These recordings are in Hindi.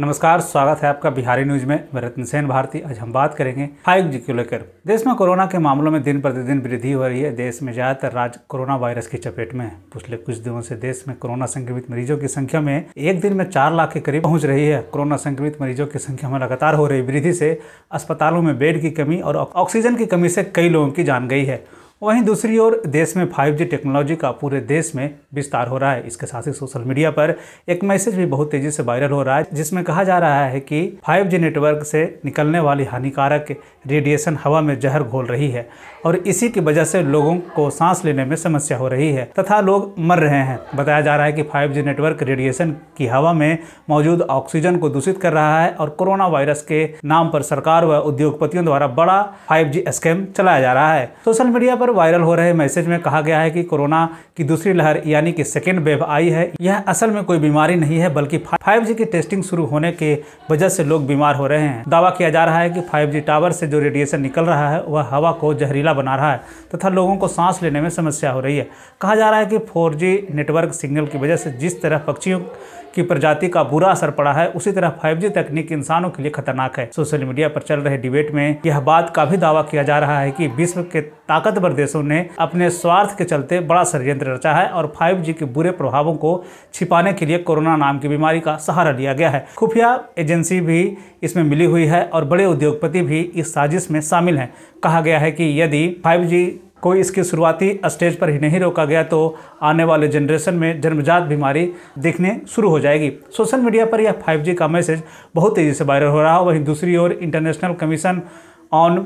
नमस्कार स्वागत है आपका बिहारी न्यूज में मैं रतन सेन भारती आज हम बात करेंगे फाइव जी को लेकर देश में कोरोना के मामलों में दिन प्रतिदिन वृद्धि हो रही है देश में ज्यादातर राज्य कोरोना वायरस की चपेट में है पिछले कुछ दिनों से देश में कोरोना संक्रमित मरीजों की संख्या में एक दिन में चार लाख के करीब पहुँच रही है कोरोना संक्रमित मरीजों की संख्या में लगातार हो रही वृद्धि से अस्पतालों में बेड की कमी और ऑक्सीजन की कमी से कई लोगों की जान गई है वहीं दूसरी ओर देश में 5G टेक्नोलॉजी का पूरे देश में विस्तार हो रहा है इसके साथ ही सोशल मीडिया पर एक मैसेज भी बहुत तेजी से वायरल हो रहा है जिसमें कहा जा रहा है कि 5G नेटवर्क से निकलने वाली हानिकारक रेडिएशन हवा में जहर घोल रही है और इसी की वजह से लोगों को सांस लेने में समस्या हो रही है तथा लोग मर रहे हैं बताया जा रहा है कि फाइव नेटवर्क रेडिएशन की हवा में मौजूद ऑक्सीजन को दूषित कर रहा है और कोरोना वायरस के नाम पर सरकार व उद्योगपतियों द्वारा बड़ा फाइव स्कैम चलाया जा रहा है सोशल मीडिया पर पर वायरल हो रहे मैसेज में कहा गया है कि कोरोना की दूसरी लहर यानी कि सेकेंड वेव आई है यह असल में कोई बीमारी नहीं है बल्कि फाइव जी की टेस्टिंग शुरू होने के वजह से लोग बीमार हो रहे हैं दावा किया जा रहा है कि फाइव टावर से जो रेडिएशन निकल रहा है वह हवा को जहरीला बना रहा है तथा लोगों को सांस लेने में समस्या हो रही है कहा जा रहा है कि फोर नेटवर्क सिग्नल की वजह से जिस तरह पक्षियों की प्रजाति का बुरा असर पड़ा है उसी तरह 5G तकनीक इंसानों के लिए खतरनाक है सोशल मीडिया पर चल रहे डिबेट में यह बात का भी दावा किया जा रहा है कि विश्व के ताकतवर देशों ने अपने स्वार्थ के चलते बड़ा षडयंत्र रचा है और फाइव के बुरे प्रभावों को छिपाने के लिए कोरोना नाम की बीमारी का सहारा लिया गया है खुफिया एजेंसी भी इसमें मिली हुई है और बड़े उद्योगपति भी इस साजिश में शामिल हैं कहा गया है कि यदि फाइव को इसके शुरुआती स्टेज पर ही नहीं रोका गया तो आने वाले जनरेशन में जन्मजात बीमारी दिखने शुरू हो जाएगी सोशल मीडिया पर यह 5G का मैसेज बहुत तेज़ी से वायरल हो रहा है वहीं दूसरी ओर international commission on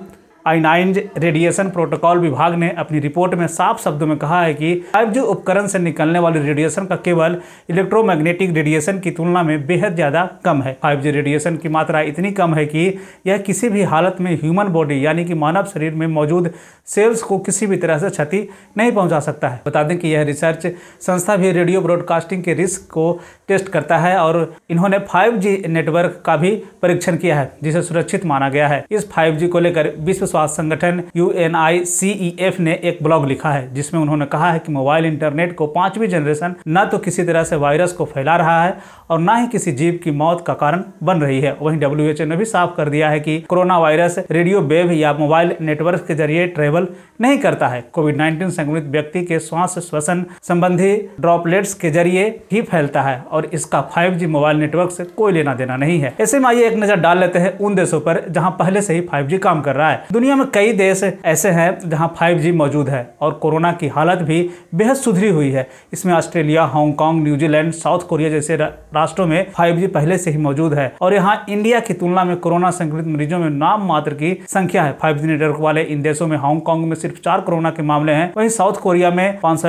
ionizing radiation protocol विभाग ने अपनी रिपोर्ट में साफ शब्दों में कहा है कि फाइव उपकरण से निकलने वाले रेडिएशन का केवल इलेक्ट्रोमैग्नेटिक रेडिएशन की तुलना में बेहद ज़्यादा कम है फाइव रेडिएशन की मात्रा इतनी कम है कि यह किसी भी हालत में ह्यूमन बॉडी यानी कि मानव शरीर में मौजूद सेल्स को किसी भी तरह से क्षति नहीं पहुँचा सकता है बता दें कि यह रिसर्च संस्था भी रेडियो ब्रॉडकास्टिंग के रिस्क को टेस्ट करता है और इन्होंने फाइव नेटवर्क का भी परीक्षण किया है जिसे सुरक्षित माना गया है इस फाइव को लेकर विश्व स्वास्थ्य संगठन यू ने एक ब्लॉग लिखा है जिसमें उन्होंने कहा है कि मोबाइल इंटरनेट को पांचवी जनरेशन न तो किसी तरह से वायरस को फैला रहा है और न ही किसी जीव की मौत का कारण बन रही है वहीं डब्ल्यू ने भी साफ कर दिया है कि कोरोना वायरस रेडियो वेव या मोबाइल नेटवर्क के जरिए ट्रेवल नहीं करता है कोविड नाइन्टीन संक्रमित व्यक्ति के श्वास श्वसन संबंधी ड्रॉपलेट्स के जरिए ही फैलता है और इसका 5G मोबाइल नेटवर्क से कोई लेना देना नहीं है ऐसे में आइए एक नजर डाल लेते हैं उन देशों पर जहां पहले से ही 5G काम कर रहा है दुनिया में कई देश ऐसे हैं जहां 5G मौजूद है और कोरोना की हालत भी बेहद सुधरी हुई है इसमें Australia Hong Kong New Zealand South Korea जैसे राष्ट्रों में 5G पहले से ही मौजूद है और यहां इंडिया की तुलना में कोरोना संक्रमित मरीजों में नाम मात्र की संख्या है फाइव नेटवर्क वाले इन देशों में हांगकांग में सिर्फ चार कोरोना के मामले हैं वही साउथ कोरिया में पांच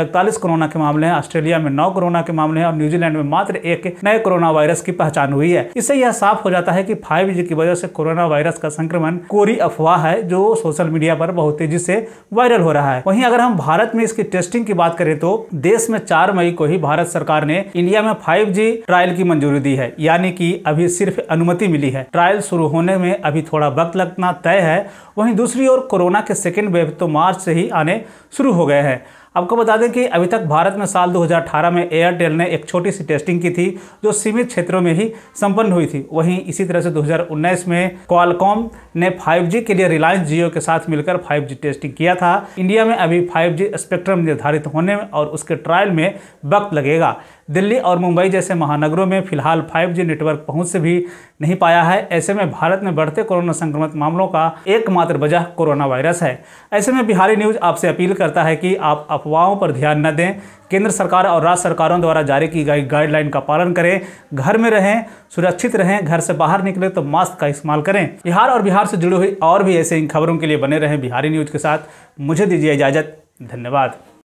कोरोना के मामले हैं ऑस्ट्रेलिया में नौ कोरोना के मामले हैं और न्यूजीलैंड में मात्र एक नए कोरोना वायरस की पहचान हुई है इससे यह साफ हो जाता है की फाइव की वजह से कोरोना वायरस का संक्रमण कोरी अफवाह है जो जो सोशल मीडिया पर बहुत तेजी से वायरल हो रहा है वहीं अगर हम भारत में इसकी टेस्टिंग की बात करें तो देश में चार मई को ही भारत सरकार ने इंडिया में फाइव ट्रायल की मंजूरी दी है यानी की अभी सिर्फ अनुमति मिली है ट्रायल शुरू होने में अभी थोड़ा वक्त लगना तय है वहीं दूसरी ओर कोरोना के सेकेंड वेव तो मार्च से ही आने शुरू हो गए हैं आपको बता दें कि अभी तक भारत में साल 2018 में एयरटेल ने एक छोटी सी टेस्टिंग की थी जो सीमित क्षेत्रों में ही संपन्न हुई थी वहीं इसी तरह से 2019 में क्वालकॉम ने 5G के लिए रिलायंस जियो के साथ मिलकर 5G टेस्टिंग किया था इंडिया में अभी 5G स्पेक्ट्रम निर्धारित होने और उसके ट्रायल में वक्त लगेगा दिल्ली और मुंबई जैसे महानगरों में फिलहाल 5G नेटवर्क पहुंच से भी नहीं पाया है ऐसे में भारत में बढ़ते कोरोना संक्रमित मामलों का एकमात्र वजह कोरोना वायरस है ऐसे में बिहारी न्यूज आपसे अपील करता है कि आप अफवाहों पर ध्यान न दें केंद्र सरकार और राज्य सरकारों द्वारा जारी की गई गाइडलाइन का पालन करें घर में रहें सुरक्षित रहें घर से बाहर निकले तो मास्क का इस्तेमाल करें बिहार और बिहार से जुड़ी हुई और भी ऐसे इन खबरों के लिए बने रहें बिहारी न्यूज के साथ मुझे दीजिए इजाज़त धन्यवाद